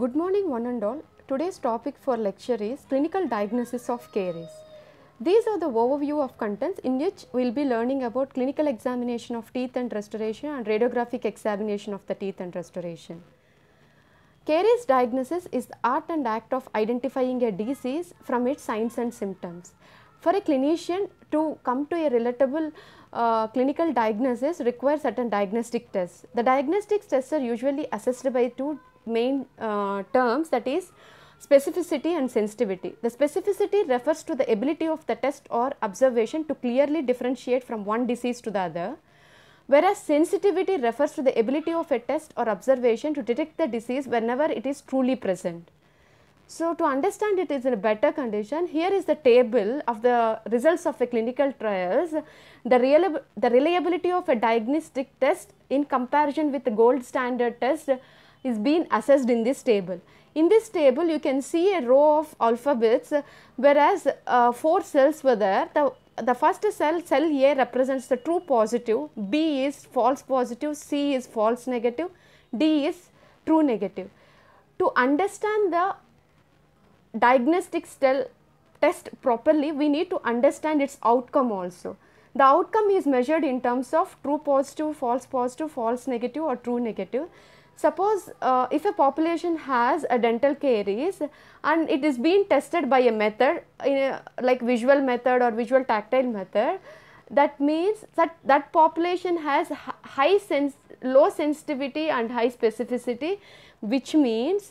Good morning one and all. Today's topic for lecture is clinical diagnosis of caries. These are the overview of contents in which we will be learning about clinical examination of teeth and restoration and radiographic examination of the teeth and restoration. Caries diagnosis is the art and act of identifying a disease from its signs and symptoms. For a clinician to come to a relatable uh, clinical diagnosis requires certain diagnostic tests. The diagnostic tests are usually assessed by two main uh, terms that is specificity and sensitivity. The specificity refers to the ability of the test or observation to clearly differentiate from one disease to the other, whereas sensitivity refers to the ability of a test or observation to detect the disease whenever it is truly present. So, to understand it is in a better condition, here is the table of the results of a clinical trials, the, real the reliability of a diagnostic test in comparison with the gold standard test is being assessed in this table. In this table, you can see a row of alphabets, uh, whereas uh, 4 cells were there. The, the first cell, cell A represents the true positive, B is false positive, C is false negative, D is true negative. To understand the diagnostic tel test properly, we need to understand its outcome also. The outcome is measured in terms of true positive, false positive, false negative or true negative. Suppose uh, if a population has a dental caries and it is being tested by a method a, like visual method or visual tactile method, that means that that population has high sense, low sensitivity and high specificity which means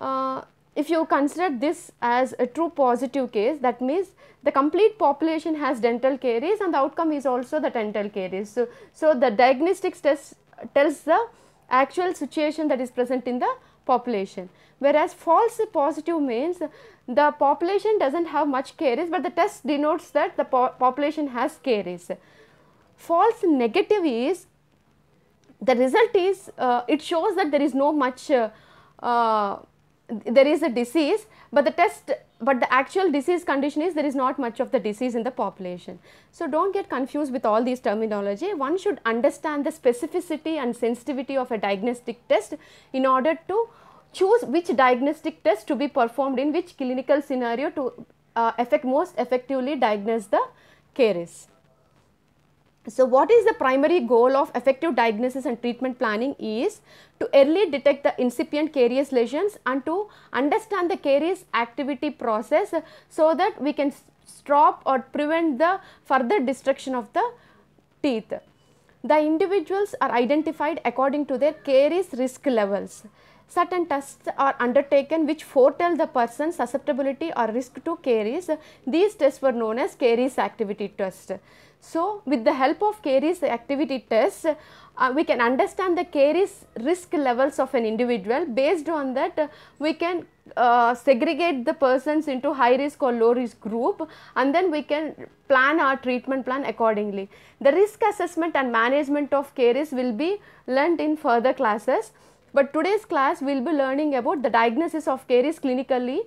uh, if you consider this as a true positive case that means the complete population has dental caries and the outcome is also the dental caries. So, so the diagnostics test tells the actual situation that is present in the population. Whereas false positive means the population does not have much caries, but the test denotes that the po population has caries. False negative is the result is uh, it shows that there is no much uh, uh, there is a disease, but the test but the actual disease condition is there is not much of the disease in the population. So, do not get confused with all these terminology. One should understand the specificity and sensitivity of a diagnostic test in order to choose which diagnostic test to be performed in which clinical scenario to uh, effect most effectively diagnose the caries. So, what is the primary goal of effective diagnosis and treatment planning is to early detect the incipient caries lesions and to understand the caries activity process so that we can stop or prevent the further destruction of the teeth. The individuals are identified according to their caries risk levels. Certain tests are undertaken which foretell the person's susceptibility or risk to caries. These tests were known as caries activity test. So, with the help of caries activity test, uh, we can understand the caries risk levels of an individual. Based on that, uh, we can uh, segregate the persons into high risk or low risk group and then we can plan our treatment plan accordingly. The risk assessment and management of caries will be learnt in further classes. But today's class we will be learning about the diagnosis of caries clinically,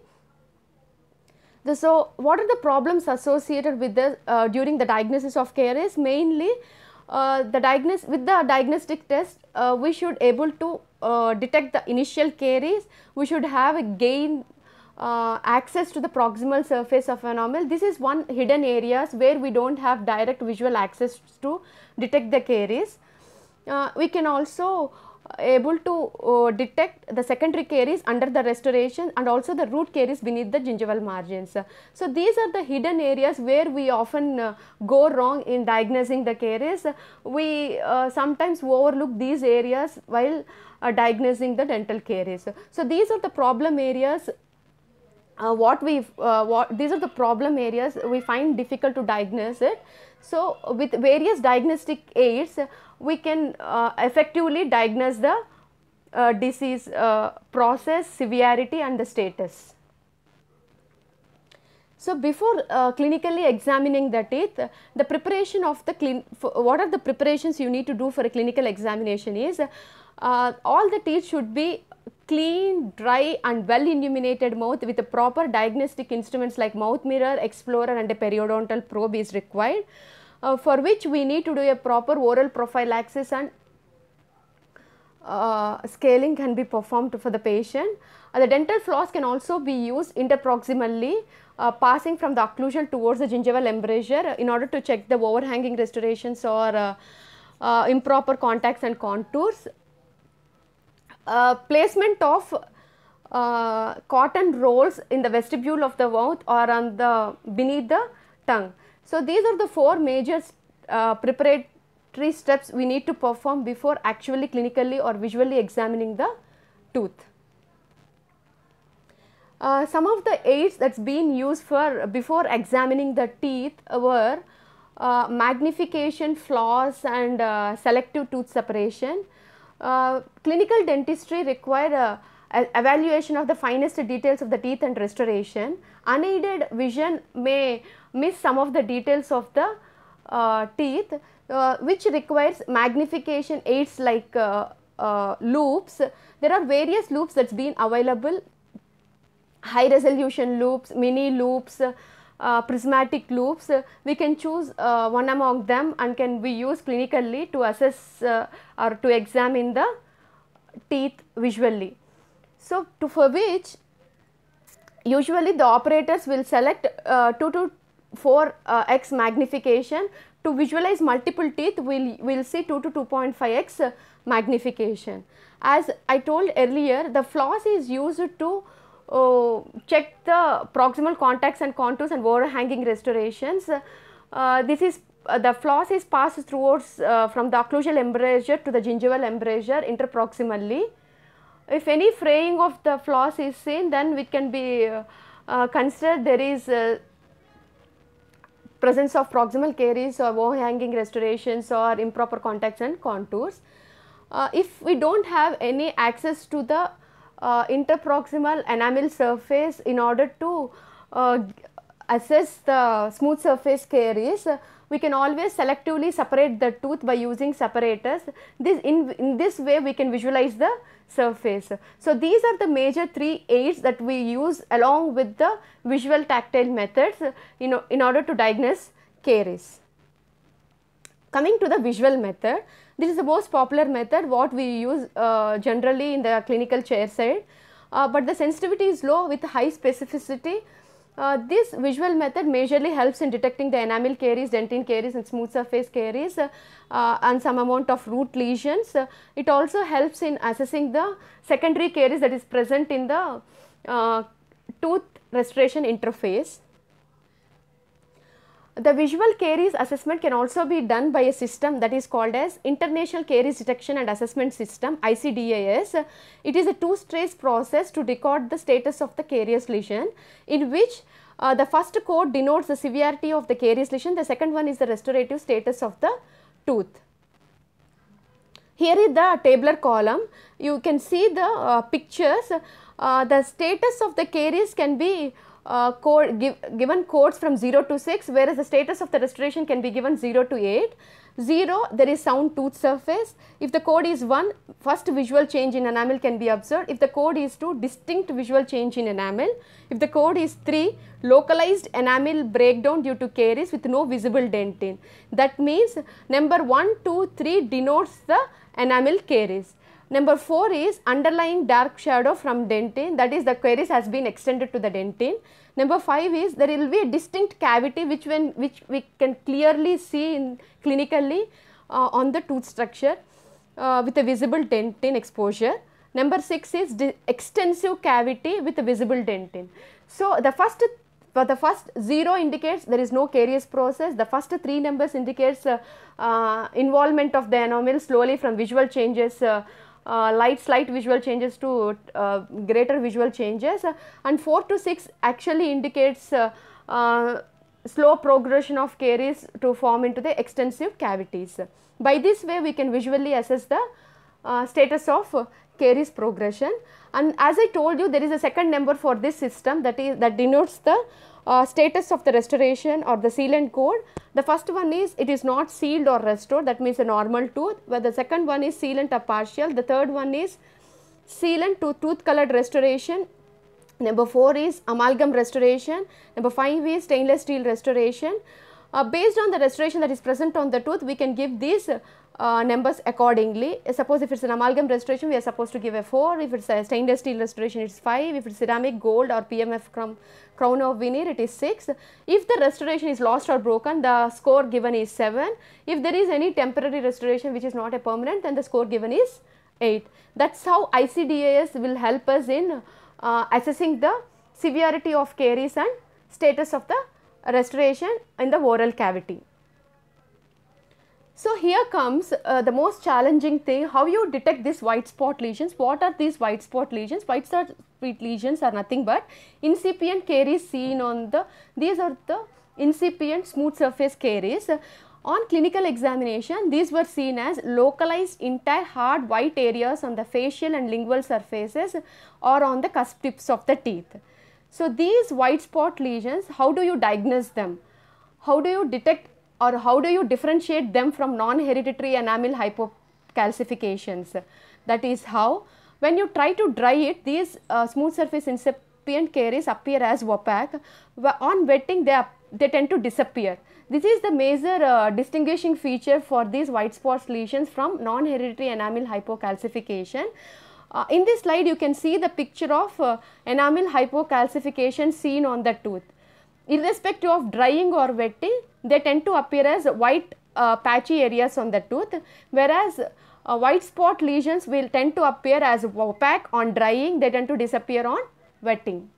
the, so what are the problems associated with the uh, during the diagnosis of care mainly uh, the diagnosis with the diagnostic test uh, we should able to uh, detect the initial caries we should have a gain uh, access to the proximal surface of enamel this is one hidden areas where we don't have direct visual access to detect the caries uh, we can also able to uh, detect the secondary caries under the restoration and also the root caries beneath the gingival margins. So, these are the hidden areas where we often uh, go wrong in diagnosing the caries. We uh, sometimes overlook these areas while diagnosing the dental caries. So, these are the problem areas uh, what we uh, what these are the problem areas we find difficult to diagnose it so with various diagnostic aids we can uh, effectively diagnose the uh, disease uh, process, severity and the status. So, before uh, clinically examining the teeth, the preparation of the clean, what are the preparations you need to do for a clinical examination is, uh, all the teeth should be clean, dry and well illuminated mouth with a proper diagnostic instruments like mouth mirror, explorer and a periodontal probe is required uh, for which we need to do a proper oral prophylaxis and uh, scaling can be performed for the patient. Uh, the dental floss can also be used interproximally uh, passing from the occlusion towards the gingival embrasure uh, in order to check the overhanging restorations or uh, uh, improper contacts and contours. placement of cotton rolls in the vestibule of the mouth or on the beneath the tongue. So, these are the four major uh, preparatory steps we need to perform before actually clinically or visually examining the tooth. Uh, some of the aids that has been used for before examining the teeth were uh, magnification, floss and uh, selective tooth separation. Uh, clinical dentistry require uh, evaluation of the finest details of the teeth and restoration. Unaided vision may miss some of the details of the uh, teeth uh, which requires magnification aids like uh, uh loops. There are various loops that's been available high resolution loops, mini loops, uh, prismatic loops. we can choose uh, one among them and can be used clinically to assess or to examine the teeth visually. So, to, for which usually the operators will select 2 to for uh, x magnification to visualize multiple teeth we will we'll see 2 to 2.5x uh, magnification. As I told earlier the floss is used to uh, check the proximal contacts and contours and overhanging restorations. Uh, this is uh, the floss is passed towards from the occlusal embrasure to the gingival embrasure interproximally. If any fraying of the floss is seen then it can be considered there is presence of proximal caries or overhanging restorations or improper contacts and contours. Uh, if we do not have any access to the uh, interproximal enamel surface in order to uh, assess the smooth surface caries, we can always selectively separate the tooth by using separators. This in, in this way we can visualize the surface. So, these are the major three aids that we use along with the visual tactile methods you know, in order to diagnose caries. Coming to the visual method, this is the most popular method what we use uh, generally in the clinical chair side, uh, but the sensitivity is low with high specificity uh, this visual method majorly helps in detecting the enamel caries, dentine caries and smooth surface caries uh, uh, and some amount of root lesions. Uh, it also helps in assessing the secondary caries that is present in the uh, tooth restoration interface. The visual caries assessment can also be done by a system that is called as International Caries Detection and Assessment System ICDAS. It is a two-stage process to record the status of the caries lesion in which uh, the first code denotes the severity of the caries lesion, the second one is the restorative status of the tooth. Here is the tabular column, you can see the uh, pictures, uh, the status of the caries can be uh, code give, given codes from 0 to 6 whereas the status of the restoration can be given 0 to 8. 0 there is sound tooth surface. If the code is 1 first visual change in enamel can be observed. If the code is 2 distinct visual change in enamel. If the code is 3 localized enamel breakdown due to caries with no visible dentin. That means number 1, 2, 3 denotes the enamel caries. Number 4 is underlying dark shadow from dentin that is the caries has been extended to the dentin. Number 5 is there will be a distinct cavity which when which we can clearly see in clinically uh, on the tooth structure uh, with a visible dentin exposure. Number 6 is extensive cavity with a visible dentin. So, the first but the first 0 indicates there is no caries process, the first 3 numbers indicates uh, uh involvement of the enamel slowly from visual changes uh, uh, light slight visual changes to uh, greater visual changes and 4 to 6 actually indicates uh, slow progression of caries to form into the extensive cavities. By this way we can visually assess the uh, status of caries uh, Carey's progression and as I told you there is a second number for this system that is that denotes the uh, status of the restoration or the sealant code. The first one is it is not sealed or restored that means a normal tooth where the second one is sealant or partial. The third one is sealant to tooth colored restoration. Number 4 is amalgam restoration. Number 5 is stainless steel restoration. Uh, based on the restoration that is present on the tooth we can give these uh, uh, numbers accordingly. Uh, suppose if it is an amalgam restoration, we are supposed to give a 4, if it is a stainless steel restoration, it is 5, if it is ceramic, gold or PMF crown of veneer, it is 6. If the restoration is lost or broken, the score given is 7. If there is any temporary restoration which is not a permanent, then the score given is 8. That is how ICDAS will help us in uh, assessing the severity of caries and status of the restoration in the oral cavity. So here comes uh, the most challenging thing, how you detect these white spot lesions. What are these white spot lesions? White spot lesions are nothing but incipient caries seen on the, these are the incipient smooth surface caries. On clinical examination, these were seen as localized entire hard white areas on the facial and lingual surfaces or on the cusp tips of the teeth. So these white spot lesions, how do you diagnose them? How do you detect or how do you differentiate them from non-hereditary enamel hypocalcifications. That is how when you try to dry it, these uh, smooth surface incipient caries appear as opaque. On wetting, they, they tend to disappear. This is the major uh, distinguishing feature for these white spots lesions from non-hereditary enamel hypocalcification. Uh, in this slide, you can see the picture of uh, enamel hypocalcification seen on the tooth irrespective of drying or wetting they tend to appear as white uh, patchy areas on the tooth whereas uh, white spot lesions will tend to appear as opaque on drying they tend to disappear on wetting.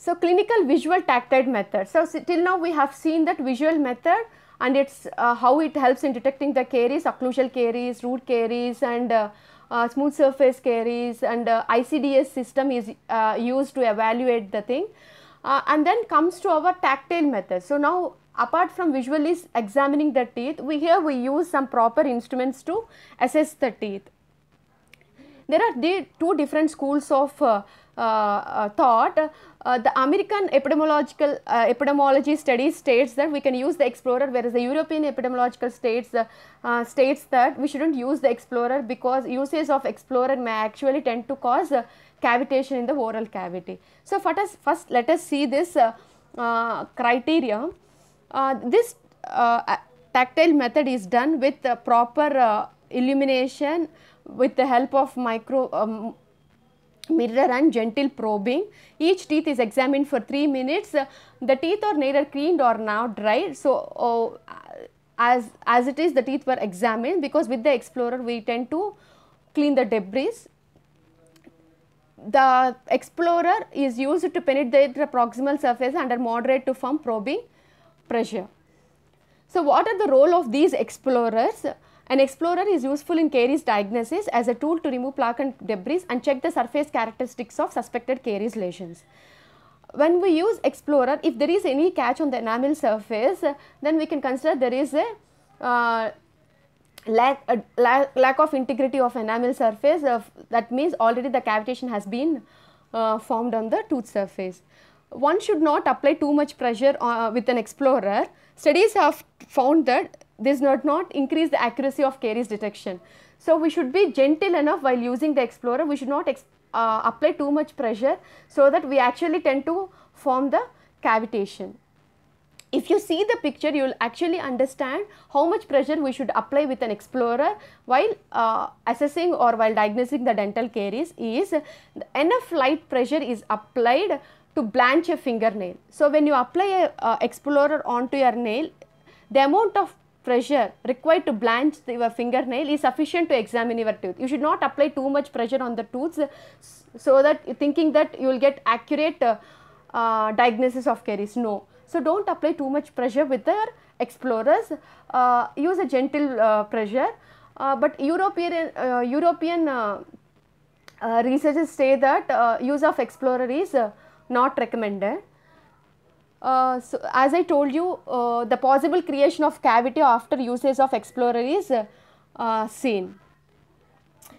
So, clinical visual tactile method. So, till now we have seen that visual method and it is uh, how it helps in detecting the caries, occlusal caries, root caries and uh, uh, smooth surface carries and uh, ICDS system is uh, used to evaluate the thing. and then comes to our tactile method. So, now apart from visually examining the teeth, we here we use some proper instruments to assess the teeth. There are two different schools of uh, uh, thought. Uh, the American epidemiological uh, epidemiology study states that we can use the explorer whereas the European epidemiological states uh, uh states that we shouldn't use the explorer because usage of explorer may actually tend to cause uh, cavitation in the oral cavity. So, first let us see this uh, criteria. this tactile method is done with proper illumination with the help of micro um, mirror and gentle probing. Each teeth is examined for 3 minutes. The teeth are neither cleaned or now dried. So, oh, as, as it is the teeth were examined because with the explorer we tend to clean the debris. The explorer is used to penetrate the proximal surface under moderate to firm probing pressure. So, what are the role of these explorers? An explorer is useful in caries diagnosis as a tool to remove plaque and debris and check the surface characteristics of suspected caries lesions. When we use explorer, if there is any catch on the enamel surface, then we can consider there is a uh, lack, uh, lack, lack of integrity of enamel surface uh, that means already the cavitation has been uh, formed on the tooth surface one should not apply too much pressure uh, with an explorer. Studies have found that this does not increase the accuracy of caries detection. So, we should be gentle enough while using the explorer, we should not uh, apply too much pressure so that we actually tend to form the cavitation. If you see the picture, you will actually understand how much pressure we should apply with an explorer while uh, assessing or while diagnosing the dental caries is enough light pressure is applied to blanch a fingernail. So, when you apply a uh, explorer onto your nail, the amount of pressure required to blanch the, your fingernail is sufficient to examine your tooth. You should not apply too much pressure on the tooth so that thinking that you will get accurate uh, uh, diagnosis of caries. No. So, do not apply too much pressure with your explorers. Uh, use a gentle uh, pressure. Uh, but European, uh, European researchers say that use of explorer is not recommended. Uh, so as I told you, uh, the possible creation of cavity after usage of explorer is uh, uh, seen.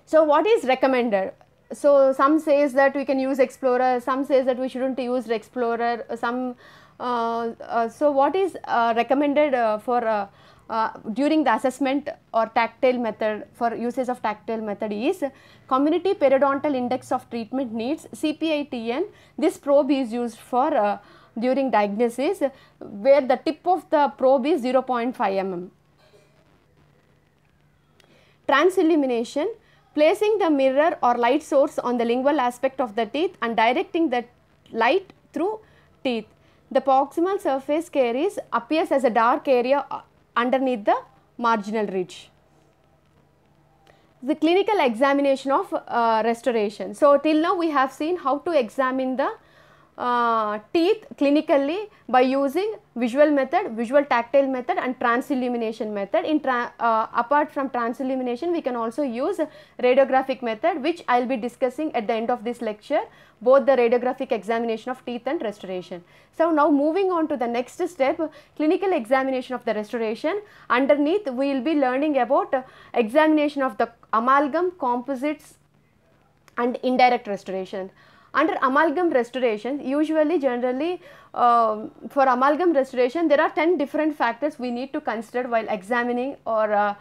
So what is recommended? So some says that we can use explorer, some says that we shouldn't use explorer, some uh, so what is recommended for during the assessment or tactile method for usage of tactile method is community periodontal index of treatment needs CPITN. This probe is used for during diagnosis where the tip of the probe is 0.5 mm. Transillumination placing the mirror or light source on the lingual aspect of the teeth and directing the light through teeth. The proximal surface caries appears as a dark area uh, underneath the marginal ridge. The clinical examination of uh, restoration. So, till now we have seen how to examine the uh, teeth clinically by using visual method, visual tactile method and transillumination method. In tra uh, apart from transillumination, we can also use radiographic method which I will be discussing at the end of this lecture, both the radiographic examination of teeth and restoration. So, now moving on to the next step, clinical examination of the restoration. Underneath, we will be learning about examination of the amalgam, composites and indirect restoration. Under amalgam restoration, usually generally uh, for amalgam restoration, there are 10 different factors we need to consider while examining or uh,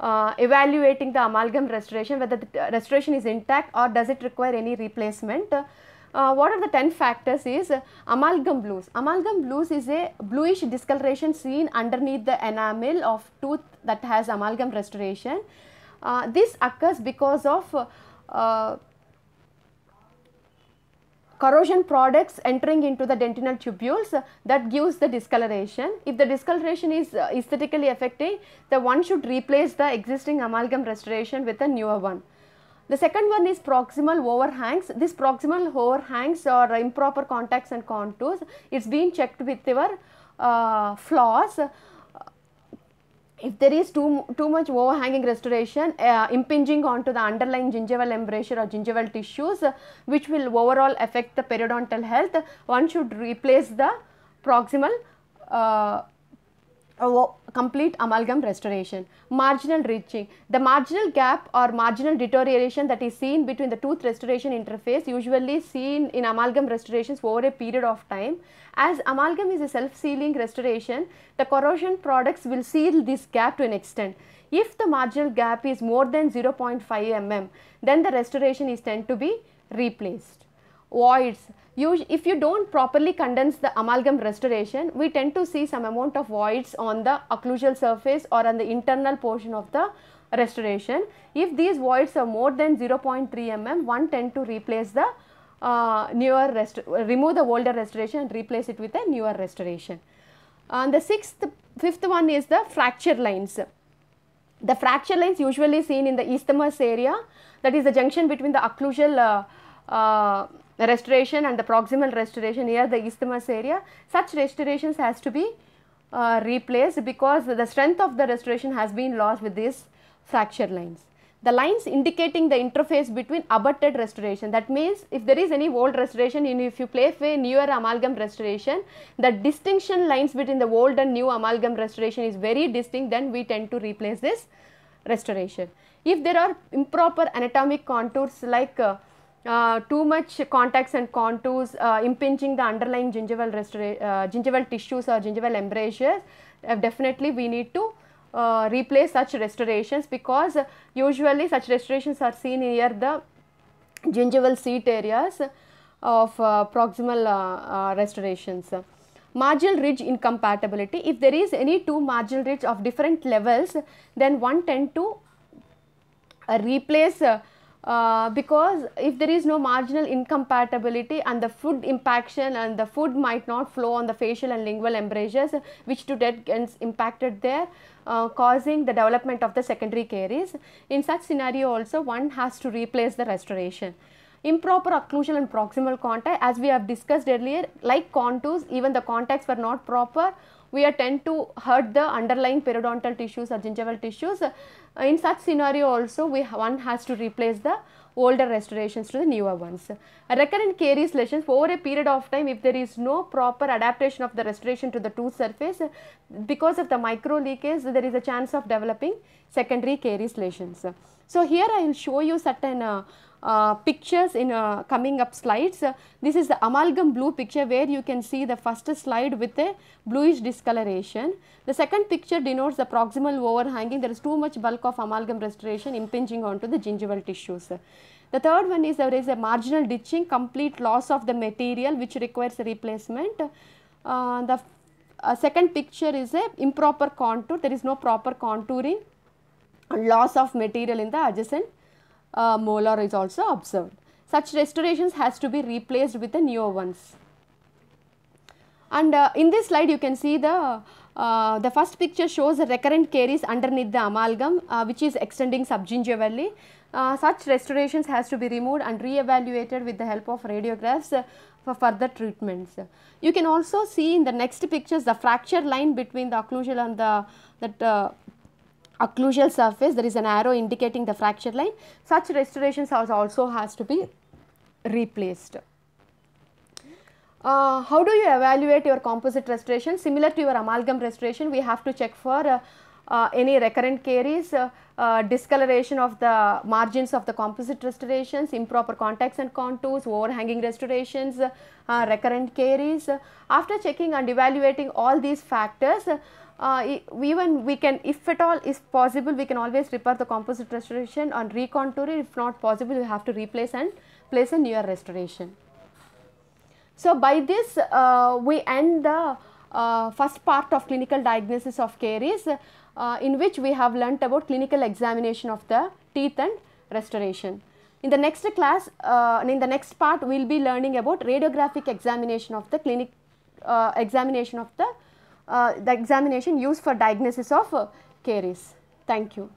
uh, evaluating the amalgam restoration, whether the uh, restoration is intact or does it require any replacement. Uh, what are the 10 factors is uh, amalgam blues. Amalgam blues is a bluish discoloration seen underneath the enamel of tooth that has amalgam restoration. Uh, this occurs because of uh, corrosion products entering into the dentinal tubules uh, that gives the discoloration. If the discoloration is uh, aesthetically affecting, the one should replace the existing amalgam restoration with a newer one. The second one is proximal overhangs. This proximal overhangs or improper contacts and contours. It's been checked with your uh, flaws if there is too, too much overhanging restoration uh, impinging onto the underlying gingival embrasure or gingival tissues uh, which will overall affect the periodontal health, one should replace the proximal uh, uh complete amalgam restoration. Marginal reaching. The marginal gap or marginal deterioration that is seen between the tooth restoration interface usually seen in amalgam restorations over a period of time. As amalgam is a self-sealing restoration, the corrosion products will seal this gap to an extent. If the marginal gap is more than 0.5 mm, then the restoration is tend to be replaced. Voids if you don't properly condense the amalgam restoration, we tend to see some amount of voids on the occlusal surface or on the internal portion of the restoration. If these voids are more than 0.3 mm, one tend to replace the uh, newer rest remove the older restoration and replace it with a newer restoration. And the sixth, fifth one is the fracture lines. The fracture lines usually seen in the isthmus area that is the junction between the occlusal uh, uh, the restoration and the proximal restoration near the isthmus area, such restorations has to be uh, replaced because the strength of the restoration has been lost with these fracture lines. The lines indicating the interface between abutted restoration that means if there is any old restoration and if you place a newer amalgam restoration the distinction lines between the old and new amalgam restoration is very distinct then we tend to replace this restoration. If there are improper anatomic contours like uh, uh, too much contacts and contours uh, impinging the underlying gingival, uh, gingival tissues or gingival embrasures, uh, definitely we need to uh, replace such restorations because usually such restorations are seen near the gingival seat areas of uh, proximal restorations. Marginal ridge incompatibility, if there is any two marginal ridge of different levels, then one tend to replace uh, because if there is no marginal incompatibility and the food impaction and the food might not flow on the facial and lingual embrasures which to that gets impacted there uh, causing the development of the secondary caries. In such scenario also one has to replace the restoration. Improper occlusion and proximal contact as we have discussed earlier like contours even the contacts were not proper we are tend to hurt the underlying periodontal tissues or gingival tissues. Uh, in such scenario also we one has to replace the older restorations to the newer ones. A recurrent caries lesions over a period of time if there is no proper adaptation of the restoration to the tooth surface because of the micro leakage there is a chance of developing secondary caries lesions. So, here I will show you certain uh, uh, pictures in uh, coming up slides. Uh, this is the amalgam blue picture where you can see the first slide with a bluish discoloration. The second picture denotes the proximal overhanging. There is too much bulk of amalgam restoration impinging onto the gingival tissues. The third one is there is a marginal ditching, complete loss of the material which requires replacement. Uh, the uh, second picture is a improper contour. There is no proper contouring and loss of material in the adjacent uh, molar is also observed. Such restorations has to be replaced with the newer ones. And uh, in this slide you can see the, uh, the first picture shows recurrent caries underneath the amalgam uh, which is extending subgingially. Uh, such restorations has to be removed and re-evaluated with the help of radiographs uh, for further treatments. You can also see in the next pictures the fracture line between the occlusal and the that occlusal surface there is an arrow indicating the fracture line such restorations also has to be replaced. Uh, how do you evaluate your composite restoration similar to your amalgam restoration we have to check for uh, uh, any recurrent caries, uh, uh, discoloration of the margins of the composite restorations, improper contacts and contours, overhanging restorations, uh, recurrent caries. After checking and evaluating all these factors, uh, even we can if at all is possible we can always repair the composite restoration on recontour it if not possible you have to replace and place a newer restoration. So, by this uh, we end the uh, first part of clinical diagnosis of caries uh, in which we have learnt about clinical examination of the teeth and restoration. In the next class uh, and in the next part we will be learning about radiographic examination of the clinic uh, examination of the uh, the examination used for diagnosis of uh, caries. Thank you.